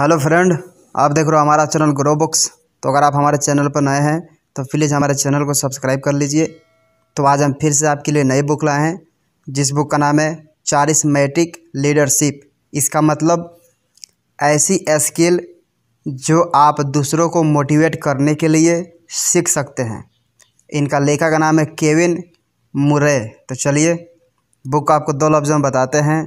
hello friend आप देख रहे हो हमारा चैनल ग्रो बुक्स तो अगर आप हमारे चैनल पर नए हैं तो प्लीज़ हमारे चैनल को सब्सक्राइब कर लीजिए तो आज हम फिर से आपके लिए नई बुक लाए हैं जिस बुक का नाम है चारिस्मेटिक लीडरशिप इसका मतलब ऐसी स्किल जो आप दूसरों को मोटिवेट करने के लिए सीख सकते हैं इनका लेखक का नाम है केविन मुरे तो चलिए बुक आपको दो लफ्ज़ों में बताते हैं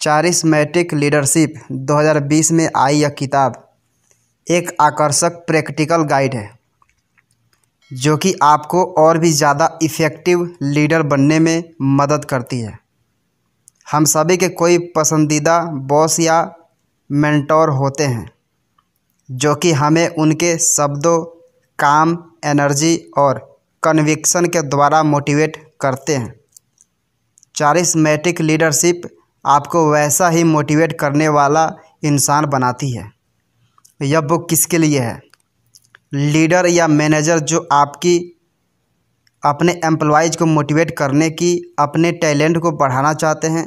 चारिस्मैटिक लीडरशिप 2020 में आई यह किताब एक आकर्षक प्रैक्टिकल गाइड है जो कि आपको और भी ज़्यादा इफ़ेक्टिव लीडर बनने में मदद करती है हम सभी के कोई पसंदीदा बॉस या मेंटोर होते हैं जो कि हमें उनके शब्दों काम एनर्जी और कन्विक्सन के द्वारा मोटिवेट करते हैं चारिस्मेटिक लीडरशिप आपको वैसा ही मोटिवेट करने वाला इंसान बनाती है यह बुक किसके लिए है लीडर या मैनेजर जो आपकी अपने एम्प्लॉयज़ को मोटिवेट करने की अपने टैलेंट को बढ़ाना चाहते हैं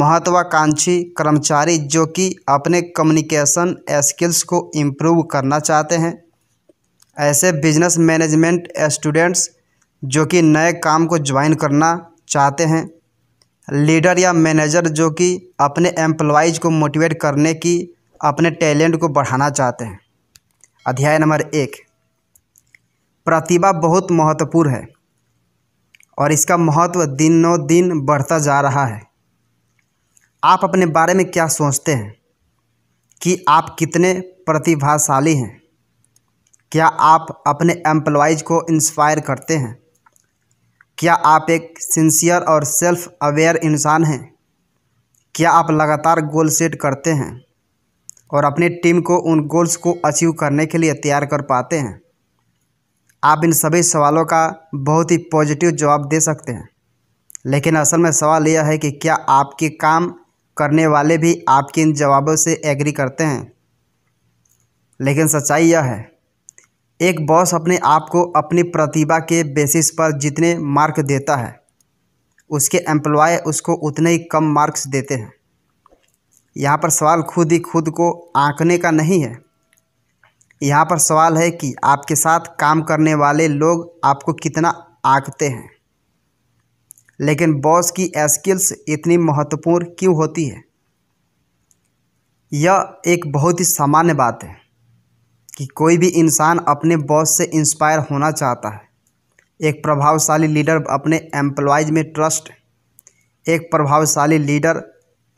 महत्वाकांक्षी कर्मचारी जो कि अपने कम्युनिकेशन स्किल्स को इम्प्रूव करना चाहते हैं ऐसे बिजनेस मैनेजमेंट स्टूडेंट्स जो कि नए काम को ज्वाइन करना चाहते हैं लीडर या मैनेजर जो कि अपने एम्प्लॉयज़ को मोटिवेट करने की अपने टैलेंट को बढ़ाना चाहते हैं अध्याय नंबर एक प्रतिभा बहुत महत्वपूर्ण है और इसका महत्व दिनों दिन बढ़ता जा रहा है आप अपने बारे में क्या सोचते हैं कि आप कितने प्रतिभाशाली हैं क्या आप अपने एम्प्लॉयज़ को इंस्पायर करते हैं क्या आप एक सिंसियर और सेल्फ अवेयर इंसान हैं क्या आप लगातार गोल सेट करते हैं और अपनी टीम को उन गोल्स को अचीव करने के लिए तैयार कर पाते हैं आप इन सभी सवालों का बहुत ही पॉजिटिव जवाब दे सकते हैं लेकिन असल में सवाल यह है कि क्या आपके काम करने वाले भी आपके इन जवाबों से एग्री करते हैं लेकिन सच्चाई यह है एक बॉस अपने आप को अपनी प्रतिभा के बेसिस पर जितने मार्क देता है उसके एम्प्लॉय उसको उतने ही कम मार्क्स देते हैं यहाँ पर सवाल खुद ही खुद को आंकने का नहीं है यहाँ पर सवाल है कि आपके साथ काम करने वाले लोग आपको कितना आंकते हैं लेकिन बॉस की स्किल्स इतनी महत्वपूर्ण क्यों होती है यह एक बहुत ही सामान्य बात है कि कोई भी इंसान अपने बॉस से इंस्पायर होना चाहता है एक प्रभावशाली लीडर अपने एम्प्लॉयज़ में ट्रस्ट एक प्रभावशाली लीडर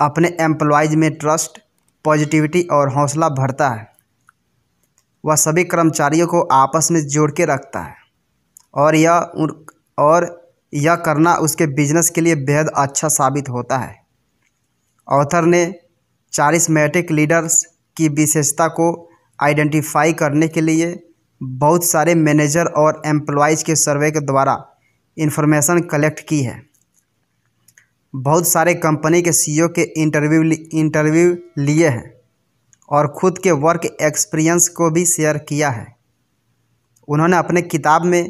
अपने एम्प्लॉयज़ में ट्रस्ट पॉजिटिविटी और हौसला भरता है वह सभी कर्मचारियों को आपस में जोड़ के रखता है और यह और यह करना उसके बिजनेस के लिए बेहद अच्छा साबित होता है ऑथर ने चारिस्मेटिक लीडर्स की विशेषता को आइडेंटिफाई करने के लिए बहुत सारे मैनेजर और एम्प्लॉयज़ के सर्वे के द्वारा इन्फॉर्मेशन कलेक्ट की है बहुत सारे कंपनी के सीईओ के इंटरव्यू इंटरव्यू लिए हैं और ख़ुद के वर्क एक्सपीरियंस को भी शेयर किया है उन्होंने अपने किताब में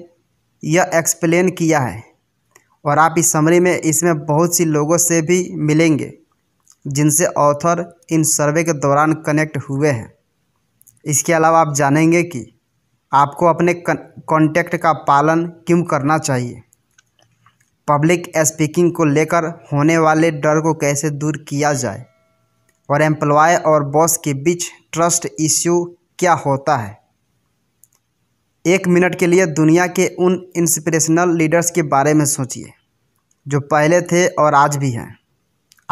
यह एक्सप्लेन किया है और आप इस समरी में इसमें बहुत सी लोगों से भी मिलेंगे जिनसे ऑथर इन सर्वे के दौरान कनेक्ट हुए हैं इसके अलावा आप जानेंगे कि आपको अपने कॉन्टैक्ट का पालन क्यों करना चाहिए पब्लिक स्पीकिंग को लेकर होने वाले डर को कैसे दूर किया जाए और एम्प्लॉय और बॉस के बीच ट्रस्ट इश्यू क्या होता है एक मिनट के लिए दुनिया के उन इंस्पिरेशनल लीडर्स के बारे में सोचिए जो पहले थे और आज भी हैं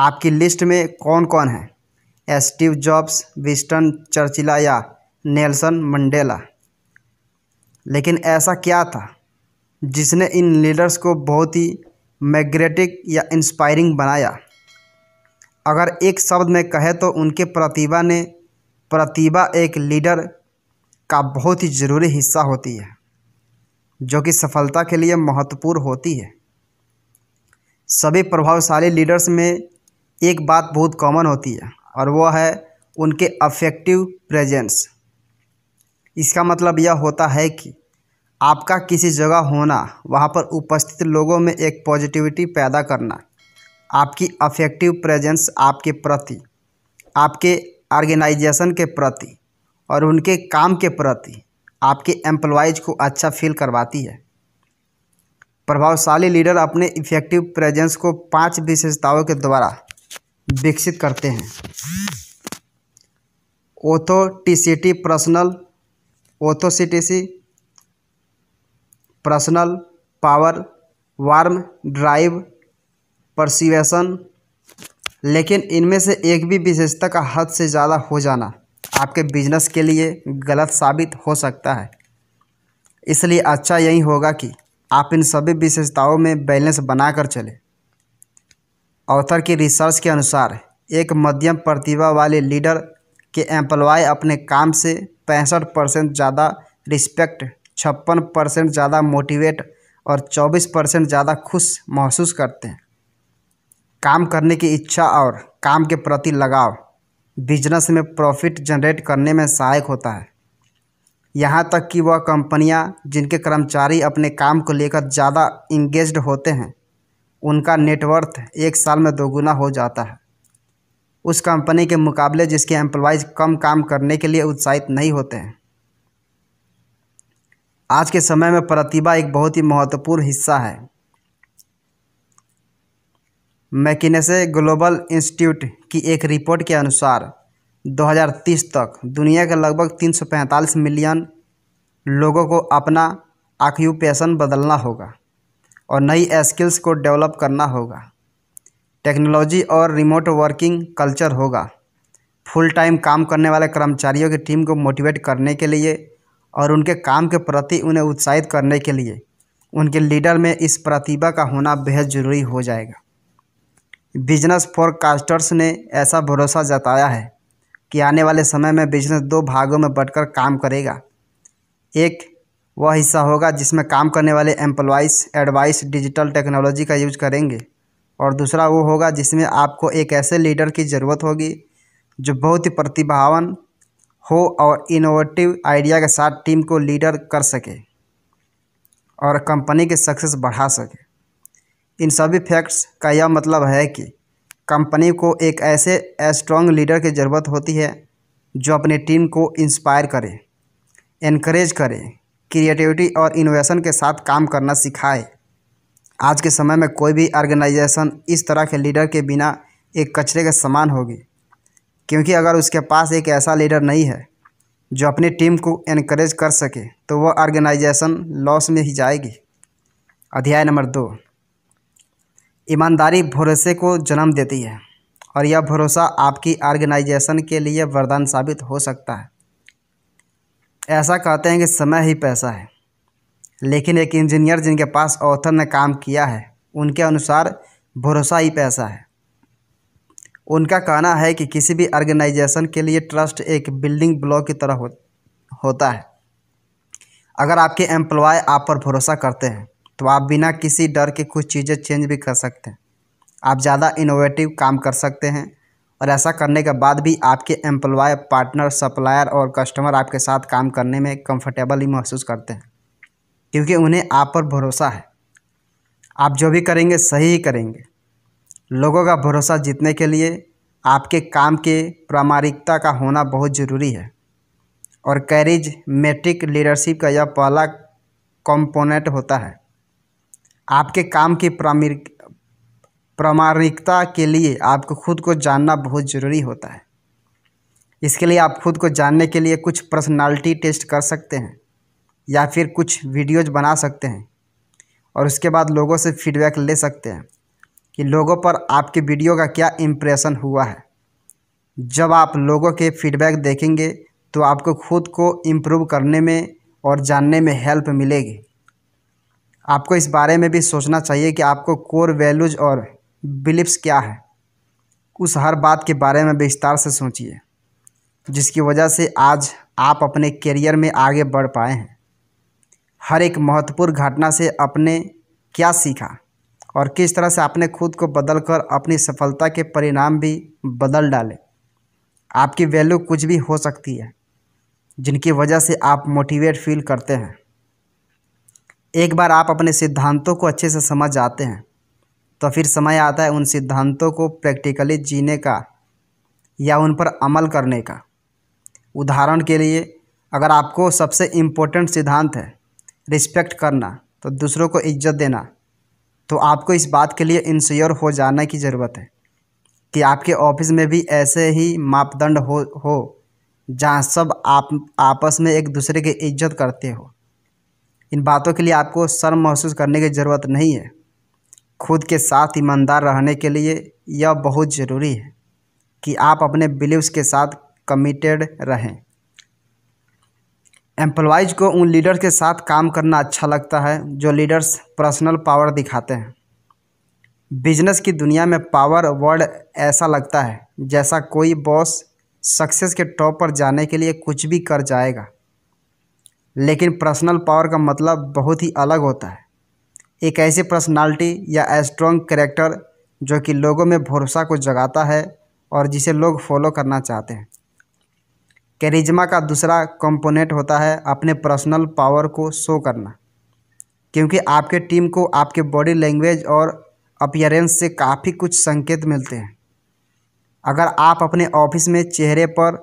आपकी लिस्ट में कौन कौन है स्टीव जॉब्स विस्टन चर्चिला या नेल्सन मंडेला लेकिन ऐसा क्या था जिसने इन लीडर्स को बहुत ही मैग्नेटिक या इंस्पायरिंग बनाया अगर एक शब्द में कहे तो उनके प्रतिभा ने प्रतिभा एक लीडर का बहुत ही ज़रूरी हिस्सा होती है जो कि सफलता के लिए महत्वपूर्ण होती है सभी प्रभावशाली लीडर्स में एक बात बहुत कॉमन होती है और वह है उनके अफेक्टिव प्रेजेंस इसका मतलब यह होता है कि आपका किसी जगह होना वहाँ पर उपस्थित लोगों में एक पॉजिटिविटी पैदा करना आपकी अफेक्टिव प्रेजेंस आपके प्रति आपके ऑर्गेनाइजेशन के प्रति और उनके काम के प्रति आपके एम्प्लॉयज़ को अच्छा फील करवाती है प्रभावशाली लीडर अपने इफेक्टिव प्रेजेंस को पांच विशेषताओं के द्वारा विकसित करते हैं authenticity personal authenticity personal power warm drive persuasion लेकिन इनमें से एक भी विशेषता का हद से ज़्यादा हो जाना आपके बिजनेस के लिए गलत साबित हो सकता है इसलिए अच्छा यही होगा कि आप इन सभी विशेषताओं में बैलेंस बनाकर चलें ऑथर की रिसर्च के अनुसार एक मध्यम प्रतिभा वाले लीडर के एम्प्लॉय अपने काम से पैंसठ परसेंट ज़्यादा रिस्पेक्ट छप्पन परसेंट ज़्यादा मोटिवेट और चौबीस परसेंट ज़्यादा खुश महसूस करते हैं काम करने की इच्छा और काम के प्रति लगाव बिजनेस में प्रॉफिट जनरेट करने में सहायक होता है यहाँ तक कि वह कंपनियाँ जिनके कर्मचारी अपने काम को लेकर ज़्यादा इंगेज्ड होते हैं उनका नेटवर्थ एक साल में दोगुना हो जाता है उस कंपनी के मुकाबले जिसके एम्प्लॉयज़ कम काम करने के लिए उत्साहित नहीं होते हैं आज के समय में प्रतिभा एक बहुत ही महत्वपूर्ण हिस्सा है मैकिनेसे ग्लोबल इंस्टीट्यूट की एक रिपोर्ट के अनुसार 2030 तक दुनिया के लगभग 345 मिलियन लोगों को अपना आक्यूपेशन बदलना होगा और नई स्किल्स को डेवलप करना होगा टेक्नोलॉजी और रिमोट वर्किंग कल्चर होगा फुल टाइम काम करने वाले कर्मचारियों की टीम को मोटिवेट करने के लिए और उनके काम के प्रति उन्हें उत्साहित करने के लिए उनके लीडर में इस प्रतिभा का होना बेहद ज़रूरी हो जाएगा बिजनेस फॉरकास्टर्स ने ऐसा भरोसा जताया है कि आने वाले समय में बिजनेस दो भागों में बंटकर काम करेगा एक वह हिस्सा होगा जिसमें काम करने वाले एम्प्लॉइज एडवाइस डिजिटल टेक्नोलॉजी का यूज करेंगे और दूसरा वो होगा जिसमें आपको एक ऐसे लीडर की ज़रूरत होगी जो बहुत ही प्रतिभावान हो और इनोवेटिव आइडिया के साथ टीम को लीडर कर सके और कंपनी के सक्सेस बढ़ा सके इन सभी फैक्ट्स का यह मतलब है कि कंपनी को एक ऐसे स्ट्रॉन्ग लीडर की ज़रूरत होती है जो अपनी टीम को इंस्पायर करे इनक्रेज करे क्रिएटिविटी और इनोवेशन के साथ काम करना सिखाए आज के समय में कोई भी ऑर्गेनाइजेशन इस तरह के लीडर के बिना एक कचरे के समान होगी क्योंकि अगर उसके पास एक ऐसा लीडर नहीं है जो अपनी टीम को इनक्रेज कर सके तो वह ऑर्गेनाइजेशन लॉस में ही जाएगी अध्याय नंबर दो ईमानदारी भरोसे को जन्म देती है और यह भरोसा आपकी ऑर्गेनाइजेशन के लिए वरदान साबित हो सकता है ऐसा कहते हैं कि समय ही पैसा है लेकिन एक इंजीनियर जिनके पास ऑथर ने काम किया है उनके अनुसार भरोसा ही पैसा है उनका कहना है कि किसी भी ऑर्गेनाइजेशन के लिए ट्रस्ट एक बिल्डिंग ब्लॉक की तरह हो, होता है अगर आपके एम्प्लॉय आप पर भरोसा करते हैं तो आप बिना किसी डर के कुछ चीज़ें चेंज भी कर सकते हैं आप ज़्यादा इनोवेटिव काम कर सकते हैं और ऐसा करने के बाद भी आपके एम्प्लॉय पार्टनर सप्लायर और कस्टमर आपके साथ काम करने में कंफर्टेबल ही महसूस करते हैं क्योंकि उन्हें आप पर भरोसा है आप जो भी करेंगे सही ही करेंगे लोगों का भरोसा जीतने के लिए आपके काम के प्रामाणिकता का होना बहुत ज़रूरी है और कैरिज मेट्रिक लीडरशिप का यह पहला कंपोनेंट होता है आपके काम की प्रामाणिकता के लिए आपको खुद को जानना बहुत ज़रूरी होता है इसके लिए आप खुद को जानने के लिए कुछ पर्सनालिटी टेस्ट कर सकते हैं या फिर कुछ वीडियोज बना सकते हैं और उसके बाद लोगों से फीडबैक ले सकते हैं कि लोगों पर आपके वीडियो का क्या इम्प्रेशन हुआ है जब आप लोगों के फीडबैक देखेंगे तो आपको खुद को इम्प्रूव करने में और जानने में हेल्प मिलेगी आपको इस बारे में भी सोचना चाहिए कि आपको कोर वैल्यूज और बिलीव्स क्या है उस हर बात के बारे में विस्तार से सोचिए जिसकी वजह से आज आप अपने करियर में आगे बढ़ पाए हैं हर एक महत्वपूर्ण घटना से अपने क्या सीखा और किस तरह से आपने खुद को बदल कर अपनी सफलता के परिणाम भी बदल डाले आपकी वैल्यू कुछ भी हो सकती है जिनकी वजह से आप मोटिवेट फील करते हैं एक बार आप अपने सिद्धांतों को अच्छे से समझ जाते हैं तो फिर समय आता है उन सिद्धांतों को प्रैक्टिकली जीने का या उन पर अमल करने का उदाहरण के लिए अगर आपको सबसे इम्पोर्टेंट सिद्धांत है रिस्पेक्ट करना तो दूसरों को इज्जत देना तो आपको इस बात के लिए इंश्योर हो जाने की ज़रूरत है कि आपके ऑफिस में भी ऐसे ही मापदंड हो हो जहाँ सब आप आपस में एक दूसरे की इज्जत करते हो इन बातों के लिए आपको शर्म महसूस करने की ज़रूरत नहीं है खुद के साथ ईमानदार रहने के लिए यह बहुत ज़रूरी है कि आप अपने बिलीव्स के साथ कमिटेड रहें एम्प्लॉयज़ को उन लीडर के साथ काम करना अच्छा लगता है जो लीडर्स पर्सनल पावर दिखाते हैं बिजनेस की दुनिया में पावर वर्ड ऐसा लगता है जैसा कोई बॉस सक्सेस के टॉप पर जाने के लिए कुछ भी कर जाएगा लेकिन पर्सनल पावर का मतलब बहुत ही अलग होता है एक ऐसी पर्सनालिटी या स्ट्रॉन्ग करेक्टर जो कि लोगों में भरोसा को जगाता है और जिसे लोग फॉलो करना चाहते हैं करिज्मा का दूसरा कंपोनेंट होता है अपने पर्सनल पावर को शो करना क्योंकि आपके टीम को आपके बॉडी लैंग्वेज और अपियरेंस से काफ़ी कुछ संकेत मिलते हैं अगर आप अपने ऑफिस में चेहरे पर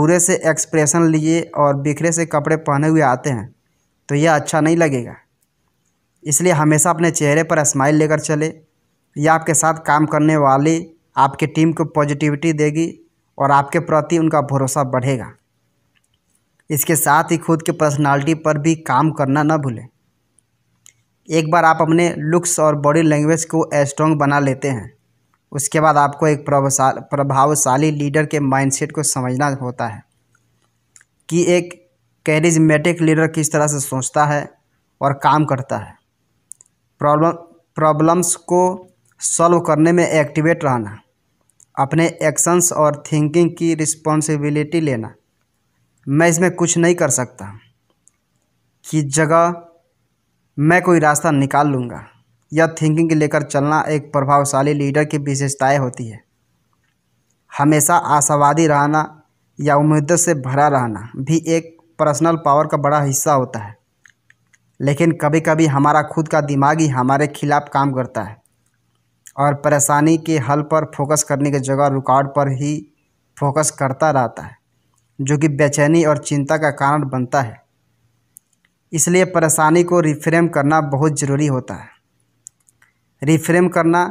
बुरे से एक्सप्रेशन लिए और बिखरे से कपड़े पहने हुए आते हैं तो यह अच्छा नहीं लगेगा इसलिए हमेशा अपने चेहरे पर स्माइल लेकर चले यह आपके साथ काम करने वाली आपके टीम को पॉजिटिविटी देगी और आपके प्रति उनका भरोसा बढ़ेगा इसके साथ ही खुद के पर्सनालिटी पर भी काम करना ना भूलें एक बार आप अपने लुक्स और बॉडी लैंग्वेज को स्ट्रॉन्ग बना लेते हैं उसके बाद आपको एक प्रभावशाली लीडर के माइंडसेट को समझना होता है कि एक कैरिजमेटिक लीडर किस तरह से सोचता है और काम करता है प्रॉब्लम प्रॉब्लम्स को सॉल्व करने में एक्टिवेट रहना अपने एक्शंस और थिंकिंग की रिस्पॉन्सिबिलिटी लेना मैं इसमें कुछ नहीं कर सकता कि जगह मैं कोई रास्ता निकाल लूँगा यह थिंकिंग लेकर चलना एक प्रभावशाली लीडर की विशेषताएं होती है हमेशा आशावादी रहना या उम्मीदों से भरा रहना भी एक पर्सनल पावर का बड़ा हिस्सा होता है लेकिन कभी कभी हमारा खुद का दिमाग ही हमारे खिलाफ काम करता है और परेशानी के हल पर फोकस करने की जगह रुकावट पर ही फोकस करता रहता है जो कि बेचैनी और चिंता का कारण बनता है इसलिए परेशानी को रिफ्रेम करना बहुत ज़रूरी होता है रिफ्रेम करना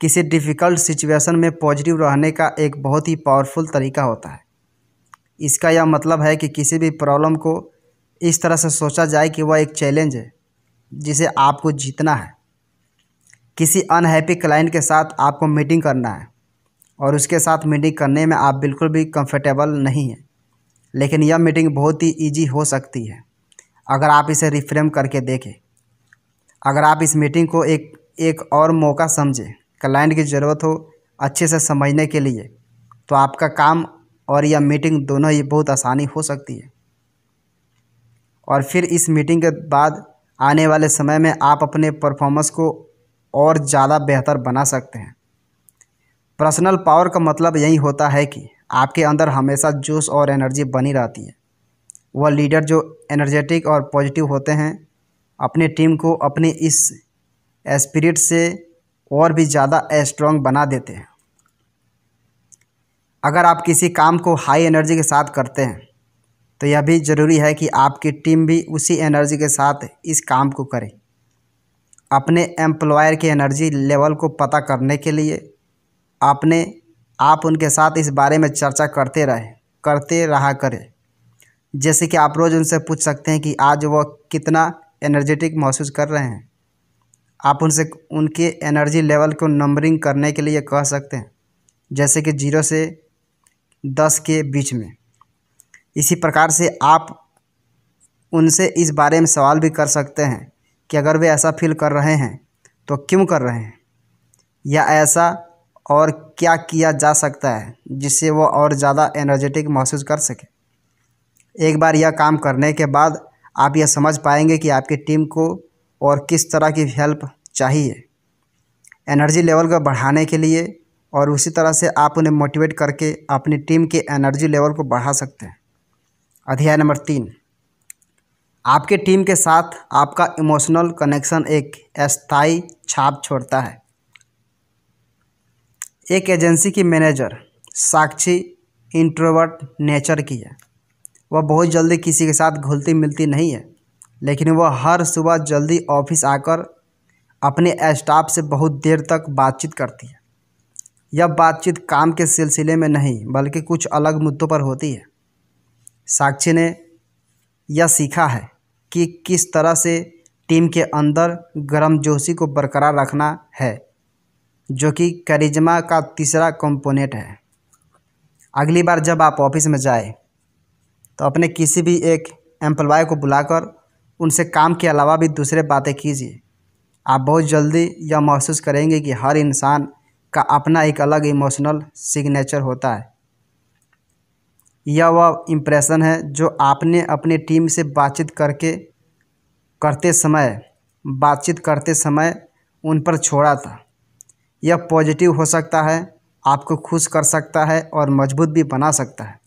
किसी डिफ़िकल्ट सिचुएशन में पॉजिटिव रहने का एक बहुत ही पावरफुल तरीका होता है इसका यह मतलब है कि किसी भी प्रॉब्लम को इस तरह से सोचा जाए कि वह एक चैलेंज है जिसे आपको जीतना है किसी अनहैप्पी क्लाइंट के साथ आपको मीटिंग करना है और उसके साथ मीटिंग करने में आप बिल्कुल भी कंफर्टेबल नहीं हैं लेकिन यह मीटिंग बहुत ही ईजी हो सकती है अगर आप इसे रिफ्रेम करके देखें अगर आप इस मीटिंग को एक एक और मौका समझें क्लाइंट की ज़रूरत हो अच्छे से समझने के लिए तो आपका काम और यह मीटिंग दोनों ही बहुत आसानी हो सकती है और फिर इस मीटिंग के बाद आने वाले समय में आप अपने परफॉर्मेंस को और ज़्यादा बेहतर बना सकते हैं पर्सनल पावर का मतलब यही होता है कि आपके अंदर हमेशा जोश और एनर्जी बनी रहती है वह लीडर जो एनर्जेटिक और पॉजिटिव होते हैं अपने टीम को अपने इस एस्पिरिट से और भी ज़्यादा स्ट्रॉन्ग बना देते हैं अगर आप किसी काम को हाई एनर्जी के साथ करते हैं तो यह भी ज़रूरी है कि आपकी टीम भी उसी एनर्जी के साथ इस काम को करें अपने एम्प्लॉयर के एनर्जी लेवल को पता करने के लिए आपने आप उनके साथ इस बारे में चर्चा करते रहे करते रहा करें जैसे कि आप रोज़ उनसे पूछ सकते हैं कि आज वह कितना एनर्जेटिक महसूस कर रहे हैं आप उनसे उनके एनर्जी लेवल को नंबरिंग करने के लिए कह सकते हैं जैसे कि जीरो से दस के बीच में इसी प्रकार से आप उनसे इस बारे में सवाल भी कर सकते हैं कि अगर वे ऐसा फील कर रहे हैं तो क्यों कर रहे हैं या ऐसा और क्या किया जा सकता है जिससे वो और ज़्यादा एनर्जेटिक महसूस कर सके एक बार यह काम करने के बाद आप यह समझ पाएंगे कि आपकी टीम को और किस तरह की हेल्प चाहिए एनर्जी लेवल को बढ़ाने के लिए और उसी तरह से आप उन्हें मोटिवेट करके अपनी टीम के एनर्जी लेवल को बढ़ा सकते हैं अध्याय नंबर तीन आपके टीम के साथ आपका इमोशनल कनेक्शन एक अस्थायी छाप छोड़ता है एक एजेंसी की मैनेजर साक्षी इंट्रोवर्ट नेचर की है वह बहुत जल्दी किसी के साथ घुलती मिलती नहीं है लेकिन वह हर सुबह जल्दी ऑफिस आकर अपने स्टाफ से बहुत देर तक बातचीत करती है यह बातचीत काम के सिलसिले में नहीं बल्कि कुछ अलग मुद्दों पर होती है साक्षी ने यह सीखा है कि किस तरह से टीम के अंदर गर्मजोशी को बरकरार रखना है जो कि करिज्मा का तीसरा कंपोनेंट है अगली बार जब आप ऑफिस में जाए तो अपने किसी भी एक एम्प्लॉय को बुलाकर उनसे काम के अलावा भी दूसरे बातें कीजिए आप बहुत जल्दी यह महसूस करेंगे कि हर इंसान का अपना एक अलग इमोशनल सिग्नेचर होता है यह वह इम्प्रेशन है जो आपने अपने टीम से बातचीत करके करते समय बातचीत करते समय उन पर छोड़ा था यह पॉजिटिव हो सकता है आपको खुश कर सकता है और मजबूत भी बना सकता है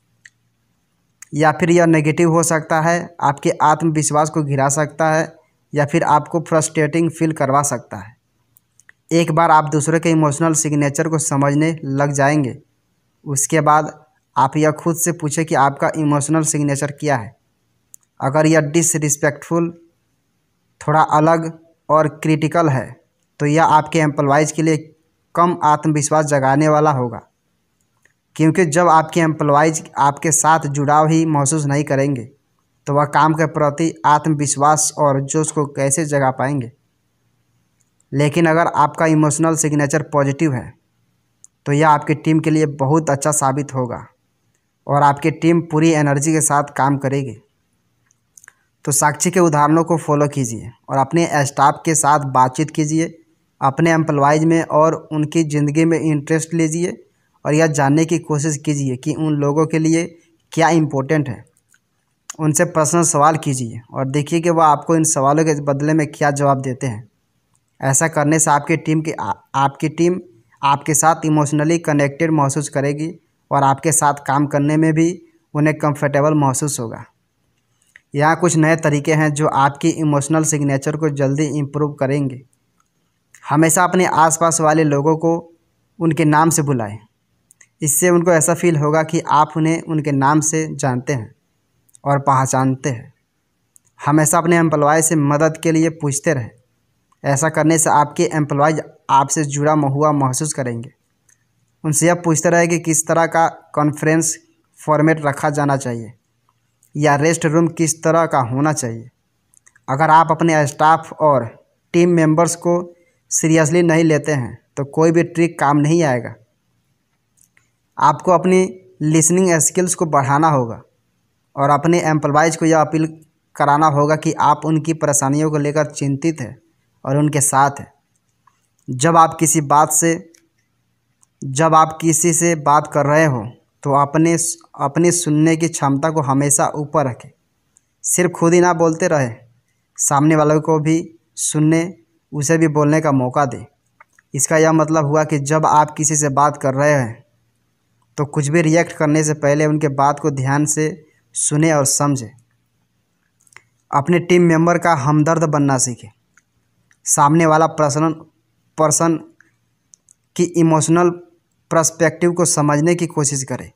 या फिर यह नेगेटिव हो सकता है आपके आत्मविश्वास को घिरा सकता है या फिर आपको फ्रस्ट्रेटिंग फील करवा सकता है एक बार आप दूसरे के इमोशनल सिग्नेचर को समझने लग जाएंगे उसके बाद आप यह खुद से पूछें कि आपका इमोशनल सिग्नेचर क्या है अगर यह डिसरिस्पेक्टफुल थोड़ा अलग और क्रिटिकल है तो यह आपके एम्प्लॉयज़ के लिए कम आत्मविश्वास जगाने वाला होगा क्योंकि जब आपके एम्प्लॉयज़ आपके साथ जुड़ाव ही महसूस नहीं करेंगे तो वह काम के प्रति आत्मविश्वास और जोश को कैसे जगा पाएंगे लेकिन अगर आपका इमोशनल सिग्नेचर पॉजिटिव है तो यह आपकी टीम के लिए बहुत अच्छा साबित होगा और आपकी टीम पूरी एनर्जी के साथ काम करेगी तो साक्षी के उदाहरणों को फॉलो कीजिए और अपने स्टाफ के साथ बातचीत कीजिए अपने एम्प्लॉयज़ में और उनकी ज़िंदगी में इंटरेस्ट लीजिए और यह जानने की कोशिश कीजिए कि उन लोगों के लिए क्या इम्पोर्टेंट है उनसे पर्सनल सवाल कीजिए और देखिए कि वह आपको इन सवालों के बदले में क्या जवाब देते हैं ऐसा करने से आपकी टीम की आपकी टीम आपके साथ इमोशनली कनेक्टेड महसूस करेगी और आपके साथ काम करने में भी उन्हें कंफर्टेबल महसूस होगा यहाँ कुछ नए तरीके हैं जो आपकी इमोशनल सिग्नेचर को जल्दी इम्प्रूव करेंगे हमेशा अपने आसपास वाले लोगों को उनके नाम से बुलाएं इससे उनको ऐसा फील होगा कि आप उन्हें उनके नाम से जानते हैं और पहचानते हैं हमेशा अपने एम्प्लॉय से मदद के लिए पूछते रहें ऐसा करने से आपके एम्प्लॉय आपसे जुड़ा हुआ महसूस करेंगे उनसे यह पूछता रहे कि किस तरह का कॉन्फ्रेंस फॉर्मेट रखा जाना चाहिए या रेस्ट रूम किस तरह का होना चाहिए अगर आप अपने स्टाफ और टीम मेंबर्स को सीरियसली नहीं लेते हैं तो कोई भी ट्रिक काम नहीं आएगा आपको अपनी लिसनिंग स्किल्स को बढ़ाना होगा और अपने एम्प्लॉयज को यह अपील कराना होगा कि आप उनकी परेशानियों को लेकर चिंतित हैं और उनके साथ हैं जब आप किसी बात से जब आप किसी से बात कर रहे हो तो अपने अपनी सुनने की क्षमता को हमेशा ऊपर रखें सिर्फ खुद ही ना बोलते रहे सामने वालों को भी सुनने उसे भी बोलने का मौका दें इसका यह मतलब हुआ कि जब आप किसी से बात कर रहे हैं तो कुछ भी रिएक्ट करने से पहले उनके बात को ध्यान से सुने और समझें अपने टीम मेंबर का हमदर्द बनना सीखें सामने वाला पर्सन पर्सन की इमोशनल प्रस्पेक्टिव को समझने की कोशिश करें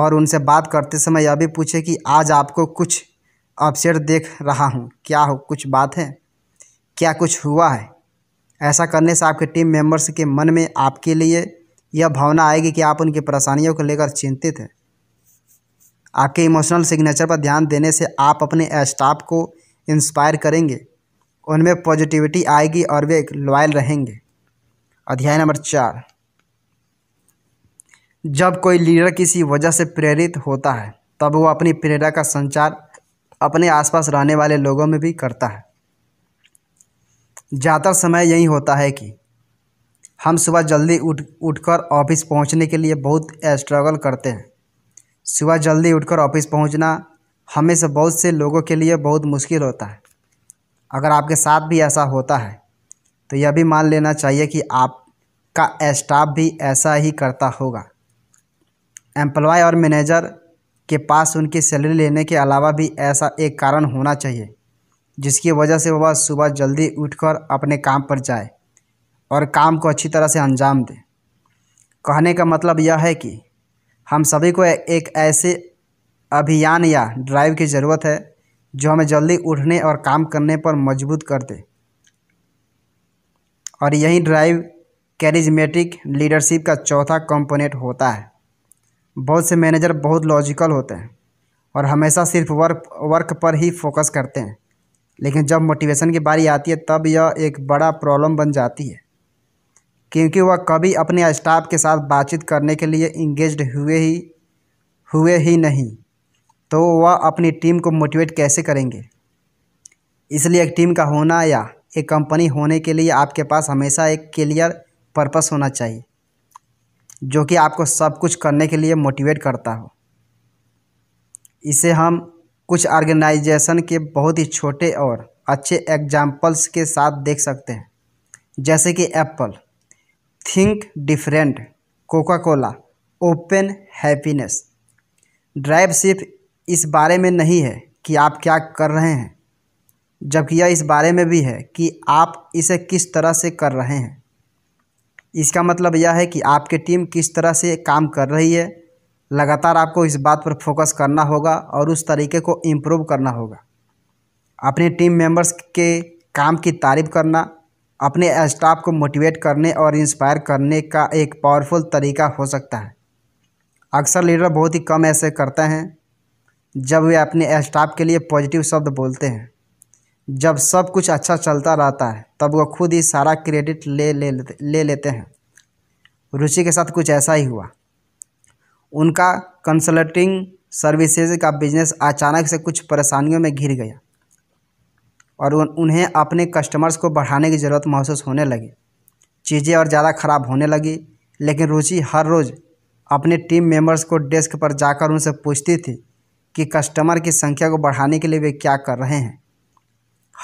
और उनसे बात करते समय यह भी पूछें कि आज आपको कुछ अपसेट देख रहा हूँ क्या हो कुछ बात है क्या कुछ हुआ है ऐसा करने से आपके टीम मेंबर्स के मन में आपके लिए यह भावना आएगी कि आप उनकी परेशानियों को लेकर चिंतित हैं आपके इमोशनल सिग्नेचर पर ध्यान देने से आप अपने स्टाफ को इंस्पायर करेंगे उनमें पॉजिटिविटी आएगी और वे लॉयल रहेंगे अध्याय नंबर चार जब कोई लीडर किसी वजह से प्रेरित होता है तब वो अपनी प्रेरणा का संचार अपने आसपास रहने वाले लोगों में भी करता है ज़्यादातर समय यही होता है कि हम सुबह जल्दी उठ उठकर ऑफिस पहुंचने के लिए बहुत स्ट्रगल करते हैं सुबह जल्दी उठकर ऑफिस पहुंचना हमेशा बहुत से लोगों के लिए बहुत मुश्किल होता है अगर आपके साथ भी ऐसा होता है तो यह भी मान लेना चाहिए कि आपका स्टाफ भी ऐसा ही करता होगा एम्प्लॉय और मैनेजर के पास उनकी सैलरी लेने के अलावा भी ऐसा एक कारण होना चाहिए जिसकी वजह से वह सुबह जल्दी उठकर अपने काम पर जाए और काम को अच्छी तरह से अंजाम दे कहने का मतलब यह है कि हम सभी को एक ऐसे अभियान या ड्राइव की ज़रूरत है जो हमें जल्दी उठने और काम करने पर मजबूत कर दे और यही ड्राइव कैरिजमेटिक लीडरशिप का चौथा कंपोनेंट होता है बहुत से मैनेजर बहुत लॉजिकल होते हैं और हमेशा सिर्फ वर्क वर्क पर ही फोकस करते हैं लेकिन जब मोटिवेशन की बारी आती है तब यह एक बड़ा प्रॉब्लम बन जाती है क्योंकि वह कभी अपने स्टाफ के साथ बातचीत करने के लिए इंगेज हुए ही हुए ही नहीं तो वह अपनी टीम को मोटिवेट कैसे करेंगे इसलिए एक टीम का होना या एक कंपनी होने के लिए आपके पास हमेशा एक क्लियर पर्पस होना चाहिए जो कि आपको सब कुछ करने के लिए मोटिवेट करता हो इसे हम कुछ ऑर्गेनाइजेशन के बहुत ही छोटे और अच्छे एग्जाम्पल्स के साथ देख सकते हैं जैसे कि Apple think different Coca Cola open happiness drive सिर्फ इस बारे में नहीं है कि आप क्या कर रहे हैं जबकि यह इस बारे में भी है कि आप इसे किस तरह से कर रहे हैं इसका मतलब यह है कि आपकी टीम किस तरह से काम कर रही है लगातार आपको इस बात पर फोकस करना होगा और उस तरीके को इम्प्रूव करना होगा अपने टीम मेंबर्स के काम की तारीफ करना अपने स्टाफ को मोटिवेट करने और इंस्पायर करने का एक पावरफुल तरीका हो सकता है अक्सर लीडर बहुत ही कम ऐसे करते हैं जब वे अपने स्टाफ के लिए पॉजिटिव शब्द बोलते हैं जब सब कुछ अच्छा चलता रहता है तब वो खुद ही सारा क्रेडिट ले ले ले लेते हैं रुचि के साथ कुछ ऐसा ही हुआ उनका कंसल्टिंग सर्विसेज का बिजनेस अचानक से कुछ परेशानियों में घिर गया और उन, उन्हें अपने कस्टमर्स को बढ़ाने की ज़रूरत महसूस होने लगी चीज़ें और ज़्यादा ख़राब होने लगी लेकिन रुचि हर रोज़ अपने टीम मेंबर्स को डेस्क पर जाकर उनसे पूछती थी कि कस्टमर की संख्या को बढ़ाने के लिए वे क्या कर रहे हैं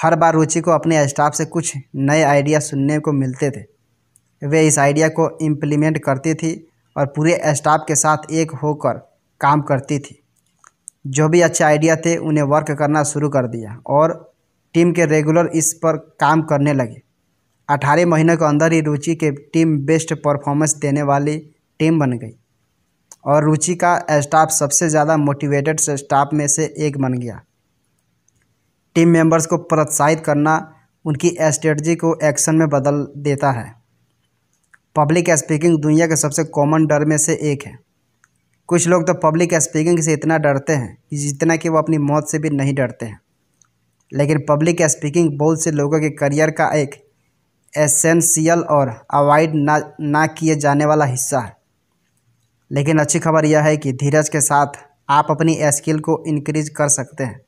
हर बार रुचि को अपने स्टाफ से कुछ नए आइडिया सुनने को मिलते थे वे इस आइडिया को इम्प्लीमेंट करती थी और पूरे स्टाफ के साथ एक होकर काम करती थी जो भी अच्छे आइडिया थे उन्हें वर्क करना शुरू कर दिया और टीम के रेगुलर इस पर काम करने लगे अठारह महीने के अंदर ही रुचि के टीम बेस्ट परफॉर्मेंस देने वाली टीम बन गई और रुचि का स्टाफ सबसे ज़्यादा मोटिवेटेड स्टाफ में से एक बन गया टीम मेंबर्स को प्रोत्साहित करना उनकी स्ट्रेटजी को एक्शन में बदल देता है पब्लिक स्पीकिंग दुनिया के सबसे कॉमन डर में से एक है कुछ लोग तो पब्लिक स्पीकिंग से इतना डरते हैं जितना कि वो अपनी मौत से भी नहीं डरते हैं लेकिन पब्लिक स्पीकिंग बहुत से लोगों के करियर का एक एसेंशियल और अवॉइड ना ना किए जाने वाला हिस्सा है लेकिन अच्छी खबर यह है कि धीरज के साथ आप अपनी स्किल को इंक्रीज कर सकते हैं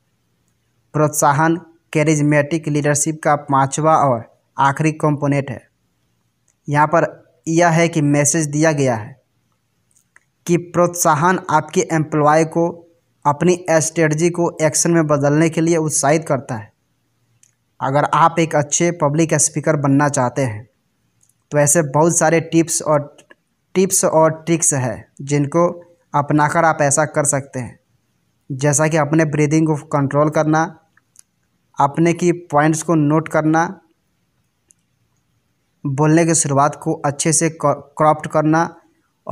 प्रोत्साहन कैरिज्मेटिक लीडरशिप का पांचवा और आखिरी कंपोनेंट है यहाँ पर यह है कि मैसेज दिया गया है कि प्रोत्साहन आपके एम्प्लॉय को अपनी स्ट्रेटजी को एक्शन में बदलने के लिए उत्साहित करता है अगर आप एक अच्छे पब्लिक स्पीकर बनना चाहते हैं तो ऐसे बहुत सारे टिप्स और टिप्स और ट्रिक्स हैं जिनको अपनाकर आप ऐसा कर सकते हैं जैसा कि अपने ब्रीदिंग को कंट्रोल करना अपने की पॉइंट्स को नोट करना बोलने की शुरुआत को अच्छे से क्रॉप्ट करना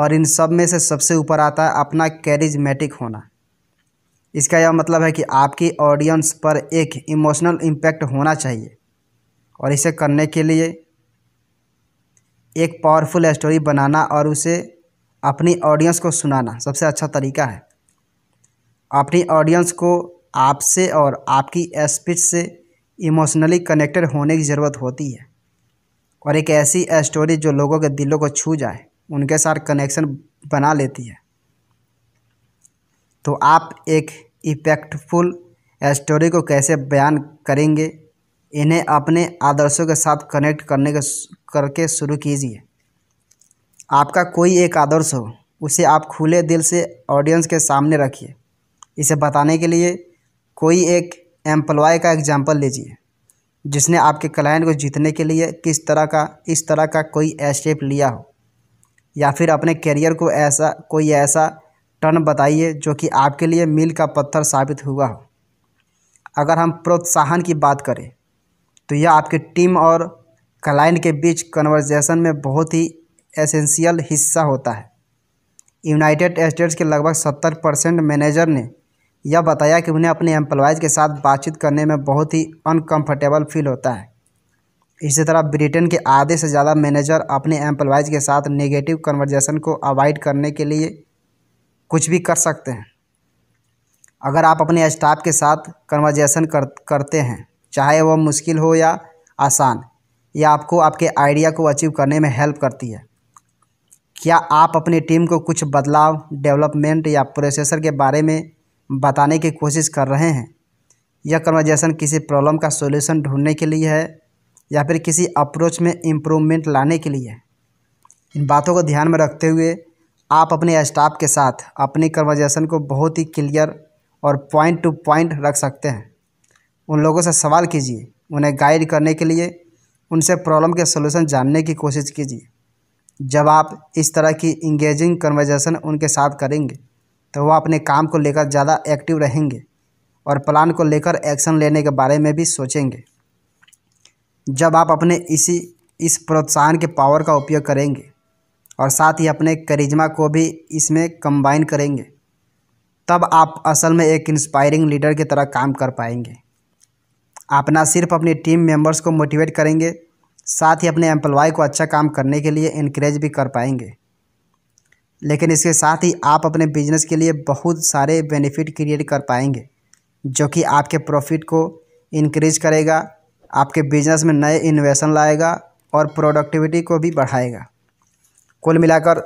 और इन सब में से सबसे ऊपर आता है अपना कैरिजमेटिक होना इसका यह मतलब है कि आपकी ऑडियंस पर एक इमोशनल इम्पैक्ट होना चाहिए और इसे करने के लिए एक पावरफुल स्टोरी बनाना और उसे अपनी ऑडियंस को सुनाना सबसे अच्छा तरीका है अपनी ऑडियंस को आपसे और आपकी स्पीच से इमोशनली कनेक्टेड होने की ज़रूरत होती है और एक ऐसी स्टोरी जो लोगों के दिलों को छू जाए उनके साथ कनेक्शन बना लेती है तो आप एक इफेक्टफुल स्टोरी को कैसे बयान करेंगे इन्हें अपने आदर्शों के साथ कनेक्ट करने के करके शुरू कीजिए आपका कोई एक आदर्श हो उसे आप खुले दिल से ऑडियंस के सामने रखिए इसे बताने के लिए कोई एक एम्प्लॉय का एग्जाम्पल लीजिए जिसने आपके क्लाइंट को जीतने के लिए किस तरह का इस तरह का कोई स्टेप लिया हो या फिर अपने करियर को ऐसा कोई ऐसा टर्न बताइए जो कि आपके लिए मील का पत्थर साबित हुआ हो अगर हम प्रोत्साहन की बात करें तो यह आपकी टीम और क्लाइंट के बीच कन्वर्जेशन में बहुत ही एसेंशियल हिस्सा होता है यूनाइटेड स्टेट्स के लगभग सत्तर परसेंट मैनेजर ने यह बताया कि उन्हें अपने एम्प्लॉयज़ के साथ बातचीत करने में बहुत ही अनकंफर्टेबल फील होता है इसी तरह ब्रिटेन के आधे से ज़्यादा मैनेजर अपने एम्प्लॉयज़ के साथ नेगेटिव कन्वर्जेशन को अवॉइड करने के लिए कुछ भी कर सकते हैं अगर आप अपने स्टाफ के साथ कन्वर्जेशन कर, करते हैं चाहे वह मुश्किल हो या आसान यह आपको आपके आइडिया को अचीव करने में हेल्प करती है क्या आप अपनी टीम को कुछ बदलाव डेवलपमेंट या प्रोसेसर के बारे में बताने की कोशिश कर रहे हैं यह कन्वर्जेशन किसी प्रॉब्लम का सोल्यूशन ढूंढने के लिए है या फिर किसी अप्रोच में इम्प्रूवमेंट लाने के लिए है इन बातों को ध्यान में रखते हुए आप अपने स्टाफ के साथ अपनी कन्वर्जेशन को बहुत ही क्लियर और पॉइंट टू पॉइंट रख सकते हैं उन लोगों से सवाल कीजिए उन्हें गाइड करने के लिए उनसे प्रॉब्लम के सोल्यूशन जानने की कोशिश कीजिए जब आप इस तरह की इंगेजिंग कन्वर्जेशन उनके साथ करेंगे तो वह अपने काम को लेकर ज़्यादा एक्टिव रहेंगे और प्लान को लेकर एक्शन लेने के बारे में भी सोचेंगे जब आप अपने इसी इस प्रोत्साहन के पावर का उपयोग करेंगे और साथ ही अपने करिज्मा को भी इसमें कंबाइन करेंगे तब आप असल में एक इंस्पायरिंग लीडर की तरह काम कर पाएंगे आप ना सिर्फ अपनी टीम मेंबर्स को मोटिवेट करेंगे साथ ही अपने एम्प्लॉय को अच्छा काम करने के लिए इनक्रेज भी कर पाएंगे लेकिन इसके साथ ही आप अपने बिजनेस के लिए बहुत सारे बेनिफिट क्रिएट कर पाएंगे जो कि आपके प्रॉफिट को इनक्रीज करेगा आपके बिजनेस में नए इन्वेशन लाएगा और प्रोडक्टिविटी को भी बढ़ाएगा कुल मिलाकर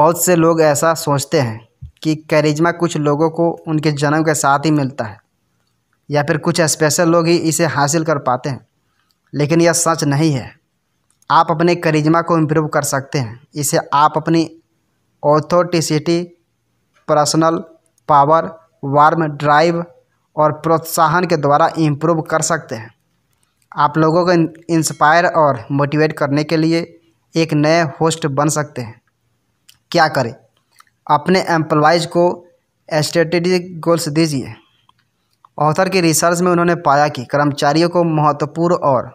बहुत से लोग ऐसा सोचते हैं कि करिज्मा कुछ लोगों को उनके जन्म के साथ ही मिलता है या फिर कुछ स्पेशल लोग ही इसे हासिल कर पाते हैं लेकिन यह सच नहीं है आप अपने करिज्मा को इम्प्रूव कर सकते हैं इसे आप अपनी authenticity personal power warm drive और प्रोत्साहन के द्वारा इम्प्रूव कर सकते हैं आप लोगों को इंस्पायर और मोटिवेट करने के लिए एक नए होस्ट बन सकते हैं क्या करें अपने एम्प्लॉयज़ को स्ट्रेटेजिक गोल्स दीजिए ऑथर की रिसर्च में उन्होंने पाया कि कर्मचारियों को महत्वपूर्ण और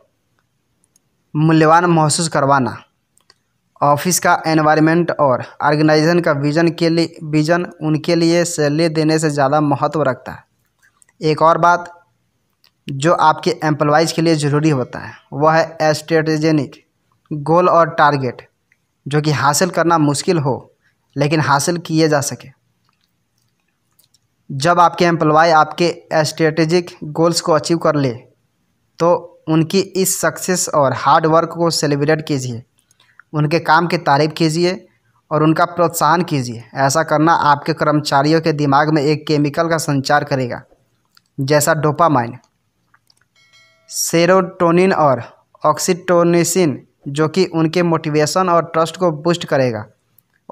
मूल्यवान महसूस करवाना ऑफिस का एनवायरनमेंट और ऑर्गेनाइजेशन का विजन के लिए विजन उनके लिए सैलरी देने से ज़्यादा महत्व रखता है एक और बात जो आपके एम्प्लॉयज़ के लिए ज़रूरी होता है वह है स्ट्रेटजेनिक गोल और टारगेट जो कि हासिल करना मुश्किल हो लेकिन हासिल किए जा सके जब आपके एम्प्लॉय आपके स्ट्रेटेजिक गोल्स को अचीव कर ले तो उनकी इस सक्सेस और हार्ड वर्क को सेलिब्रेट कीजिए उनके काम की तारीफ़ कीजिए और उनका प्रोत्साहन कीजिए ऐसा करना आपके कर्मचारियों के दिमाग में एक केमिकल का संचार करेगा जैसा डोपामाइन सेरोटोनिन और ऑक्सीटोनिसिन जो कि उनके मोटिवेशन और ट्रस्ट को बूस्ट करेगा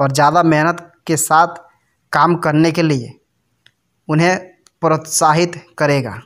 और ज़्यादा मेहनत के साथ काम करने के लिए उन्हें प्रोत्साहित करेगा